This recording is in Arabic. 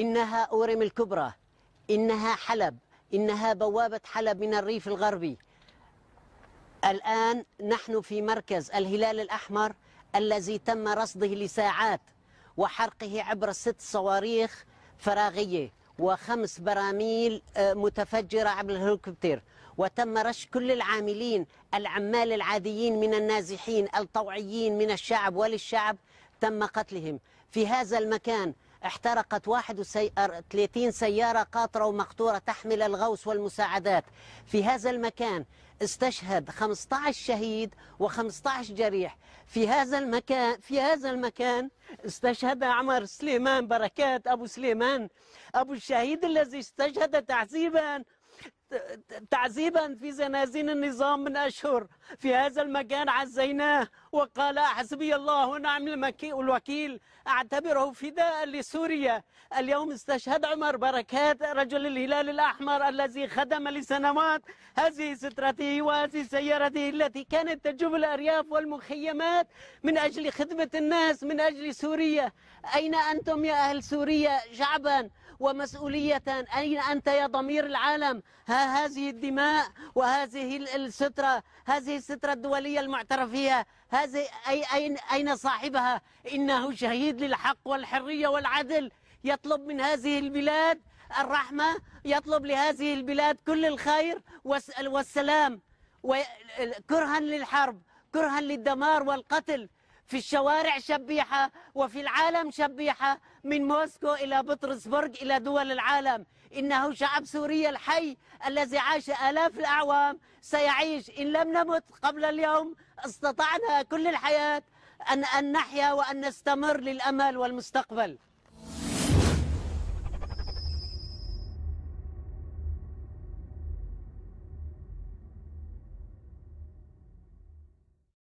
إنها أورم الكبرى إنها حلب إنها بوابة حلب من الريف الغربي الآن نحن في مركز الهلال الأحمر الذي تم رصده لساعات وحرقه عبر ست صواريخ فراغية وخمس براميل آه، متفجرة عبر الهليكوبتر وتم رش كل العاملين العمال العاديين من النازحين الطوعيين من الشعب وللشعب تم قتلهم في هذا المكان احترقت 31 سيارة قاطرة ومقطورة تحمل الغوص والمساعدات في هذا المكان استشهد 15 شهيد و15 جريح في هذا المكان في هذا المكان استشهد عمر سليمان بركات أبو سليمان أبو الشهيد الذي استشهد تعذيبا تعذيبا في زنازين النظام من أشهر في هذا المكان عزيناه وقال حسبي الله ونعم الوكيل أعتبره فداء لسوريا اليوم استشهد عمر بركات رجل الهلال الأحمر الذي خدم لسنوات هذه سترته وهذه سيارته التي كانت تجوب الأرياف والمخيمات من أجل خدمة الناس من أجل سوريا أين أنتم يا أهل سوريا شعبا ومسؤولية أين أنت يا ضمير العالم هذه الدماء وهذه السترة هذه السترة الدولية المعترف فيها هذه أي أين أين صاحبها إنه شهيد للحق والحرية والعدل يطلب من هذه البلاد الرحمة يطلب لهذه البلاد كل الخير والسلام كرها للحرب كرها للدمار والقتل في الشوارع شبيحة وفي العالم شبيحة من موسكو إلى بطرسبرغ إلى دول العالم إنه شعب سوريا الحي الذي عاش آلاف الأعوام سيعيش إن لم نمت قبل اليوم استطعنا كل الحياة أن, أن نحيا وأن نستمر للأمل والمستقبل